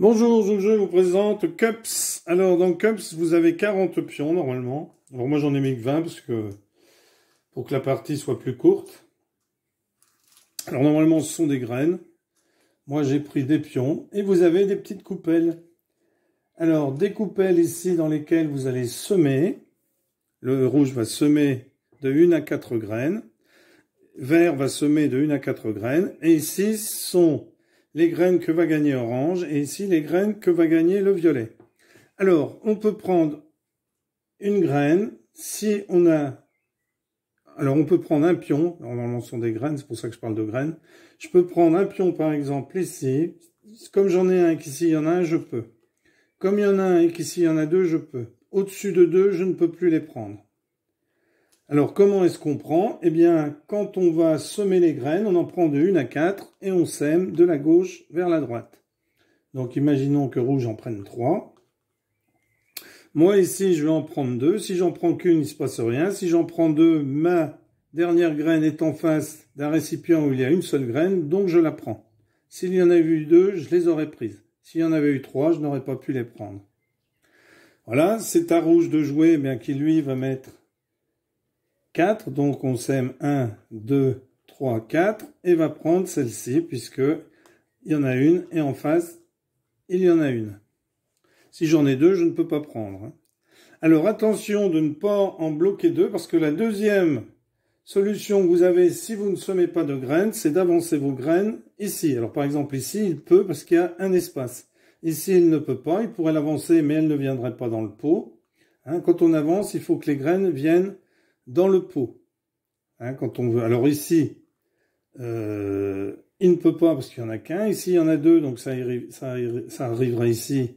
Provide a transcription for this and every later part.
Bonjour, je vous présente Cups. Alors, dans Cups, vous avez 40 pions, normalement. Alors, moi, j'en ai mis que 20, parce que... pour que la partie soit plus courte. Alors, normalement, ce sont des graines. Moi, j'ai pris des pions. Et vous avez des petites coupelles. Alors, des coupelles ici, dans lesquelles vous allez semer. Le rouge va semer de 1 à 4 graines. Vert va semer de 1 à 4 graines. Et ici, sont les graines que va gagner orange et ici les graines que va gagner le violet. Alors, on peut prendre une graine si on a... Alors, on peut prendre un pion. Normalement, ce sont des graines, c'est pour ça que je parle de graines. Je peux prendre un pion, par exemple, ici. Comme j'en ai un et qu'ici, il y en a un, je peux. Comme il y en a un et qu'ici, il y en a deux, je peux. Au-dessus de deux, je ne peux plus les prendre. Alors comment est-ce qu'on prend Eh bien, quand on va semer les graines, on en prend de 1 à 4 et on sème de la gauche vers la droite. Donc imaginons que rouge en prenne 3. Moi ici, je vais en prendre 2. Si j'en prends qu'une, il ne se passe rien. Si j'en prends deux, ma dernière graine est en face d'un récipient où il y a une seule graine, donc je la prends. S'il y en avait eu deux, je les aurais prises. S'il y en avait eu trois, je n'aurais pas pu les prendre. Voilà, c'est à rouge de jouer, bien qui lui va mettre donc on sème 1, 2, 3, 4 et va prendre celle-ci puisque il y en a une et en face il y en a une. Si j'en ai deux, je ne peux pas prendre. Hein. Alors attention de ne pas en bloquer deux parce que la deuxième solution que vous avez si vous ne semez pas de graines, c'est d'avancer vos graines ici. Alors par exemple ici, il peut parce qu'il y a un espace. Ici, il ne peut pas, il pourrait l'avancer mais elle ne viendrait pas dans le pot. Hein. quand on avance, il faut que les graines viennent dans le pot. Hein, quand on veut. Alors ici, euh, il ne peut pas parce qu'il y en a qu'un. Ici, il y en a deux, donc ça, arrivera ici.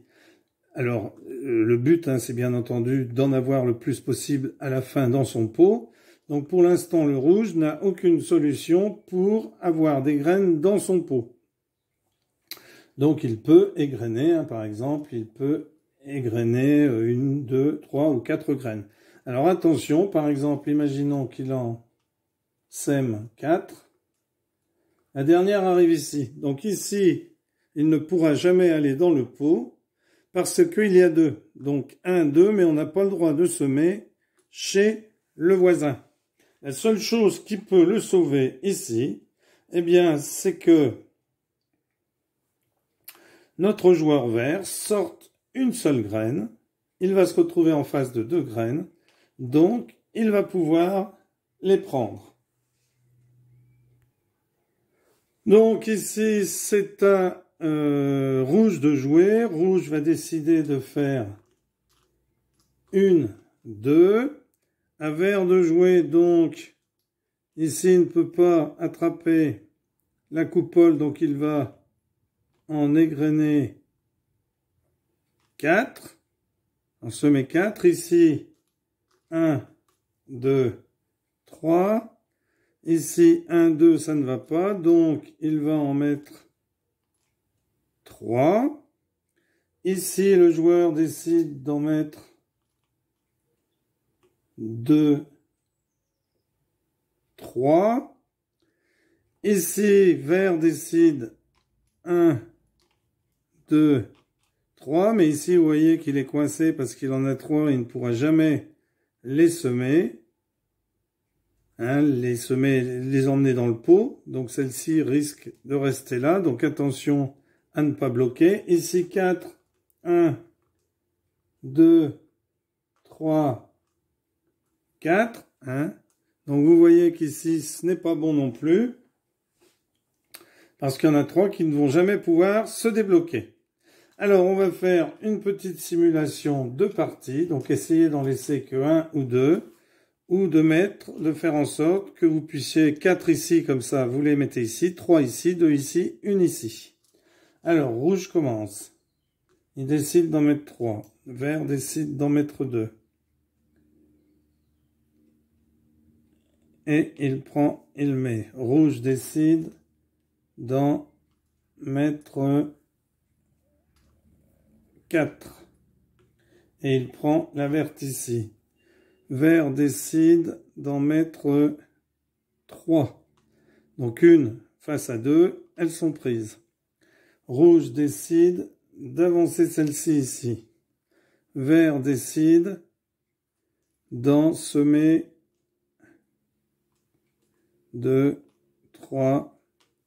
Alors, euh, le but, hein, c'est bien entendu d'en avoir le plus possible à la fin dans son pot. Donc pour l'instant, le rouge n'a aucune solution pour avoir des graines dans son pot. Donc il peut égrainer, hein, par exemple, il peut égrainer euh, une, deux, trois ou quatre graines. Alors attention, par exemple, imaginons qu'il en sème 4. La dernière arrive ici. Donc ici, il ne pourra jamais aller dans le pot parce qu'il y a deux. Donc un, deux. mais on n'a pas le droit de semer chez le voisin. La seule chose qui peut le sauver ici, eh bien, c'est que notre joueur vert sorte une seule graine. Il va se retrouver en face de deux graines. Donc, il va pouvoir les prendre. Donc ici, c'est un euh, Rouge de jouer. Rouge va décider de faire une, deux. Un Vert de jouer, donc, ici, il ne peut pas attraper la coupole, donc il va en égrener quatre. en semer quatre Ici, 1, 2, 3. Ici, 1, 2, ça ne va pas. Donc, il va en mettre 3. Ici, le joueur décide d'en mettre 2, 3. Ici, vert décide 1, 2, 3. Mais ici, vous voyez qu'il est coincé parce qu'il en a 3. Il ne pourra jamais les semer, hein, les semer, les emmener dans le pot. Donc celle-ci risque de rester là. Donc attention à ne pas bloquer. Ici 4, 1, 2, 3, 4. Hein. Donc vous voyez qu'ici ce n'est pas bon non plus. Parce qu'il y en a trois qui ne vont jamais pouvoir se débloquer. Alors, on va faire une petite simulation de partie. Donc, essayez d'en laisser que un ou deux, ou de mettre, de faire en sorte que vous puissiez quatre ici, comme ça, vous les mettez ici, trois ici, deux ici, une ici. Alors, rouge commence. Il décide d'en mettre trois. Vert décide d'en mettre deux. Et il prend, il met. Rouge décide d'en mettre 4. Et il prend la verte ici. Vert décide d'en mettre 3. Donc une face à deux, elles sont prises. Rouge décide d'avancer celle-ci ici. Vert décide d'en semer 2, 3,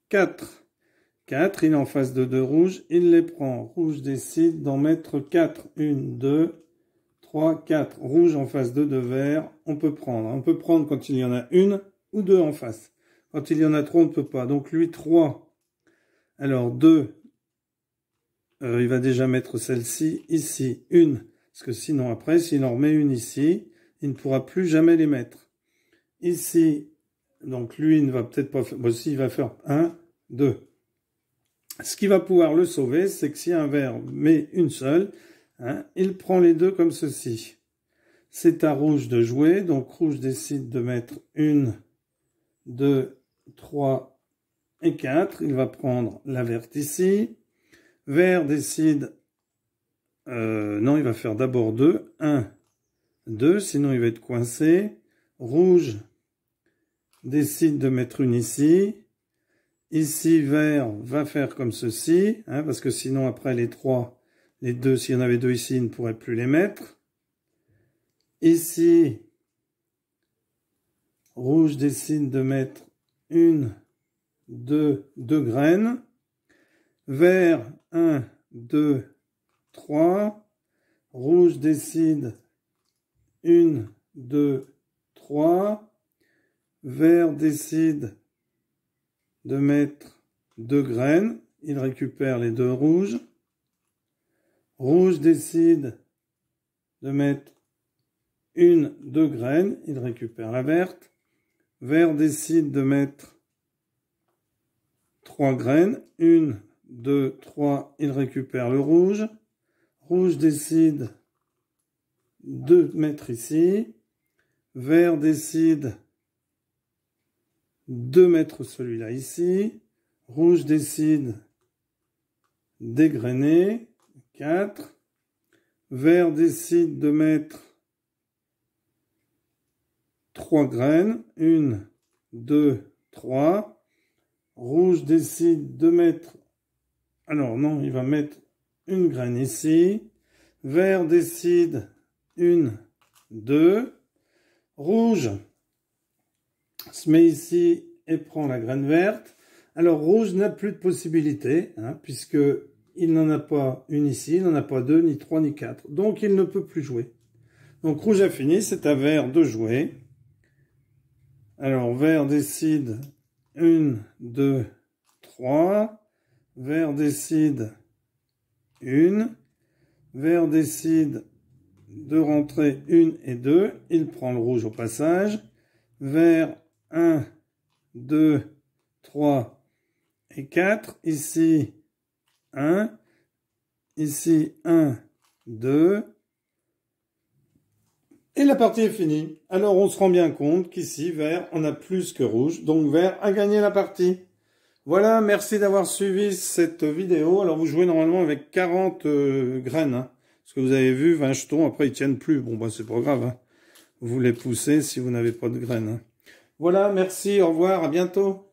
4. 4, il est en face de 2 rouges, il les prend. Rouge décide d'en mettre 4, 1, 2, 3, 4. Rouge en face de 2 verts, on peut prendre. On peut prendre quand il y en a une ou deux en face. Quand il y en a trois, on ne peut pas. Donc lui, 3. Alors 2, euh, il va déjà mettre celle-ci ici, une. Parce que sinon après, s'il en remet une ici, il ne pourra plus jamais les mettre. Ici, donc lui, il ne va peut-être pas faire... Moi aussi, il va faire 1, 2. Ce qui va pouvoir le sauver, c'est que si un vert met une seule, hein, il prend les deux comme ceci. C'est à rouge de jouer, donc rouge décide de mettre une, deux, trois et quatre. Il va prendre la verte ici. Vert décide, euh, non, il va faire d'abord deux, un, deux, sinon il va être coincé. Rouge décide de mettre une ici. Ici, vert va faire comme ceci, hein, parce que sinon après les 3, les 2, s'il y en avait deux ici, il ne pourrait plus les mettre. Ici, rouge décide de mettre une, 2, deux graines. Vert, 1, 2, 3. Rouge décide 1, 2, 3. Vert décide de mettre deux graines, il récupère les deux rouges. Rouge décide de mettre une, deux graines, il récupère la verte. Vert décide de mettre trois graines, une, deux, trois, il récupère le rouge. Rouge décide de mettre ici. Vert décide de mettre celui-là ici. Rouge décide dégrainer. 4. Vert décide de mettre 3 graines. 1, 2, 3. Rouge décide de mettre... Alors non, il va mettre une graine ici. Vert décide 1, 2. Rouge se met ici et prend la graine verte. Alors rouge n'a plus de possibilité, hein, puisque il n'en a pas une ici, il n'en a pas deux, ni trois, ni quatre. Donc il ne peut plus jouer. Donc rouge a fini, c'est à vert de jouer. Alors vert décide Une, deux, trois. Vert décide Une. Vert décide de rentrer une et deux. Il prend le rouge au passage. Vert 1, 2, 3 et 4. Ici, 1. Ici, 1, 2. Et la partie est finie. Alors on se rend bien compte qu'ici, vert, on a plus que rouge. Donc vert a gagné la partie. Voilà, merci d'avoir suivi cette vidéo. Alors vous jouez normalement avec 40 euh, graines. Parce hein. Ce que vous avez vu, 20 jetons, après ils tiennent plus. Bon, bah c'est pas grave. Hein. Vous les poussez si vous n'avez pas de graines. Hein. Voilà, merci, au revoir, à bientôt.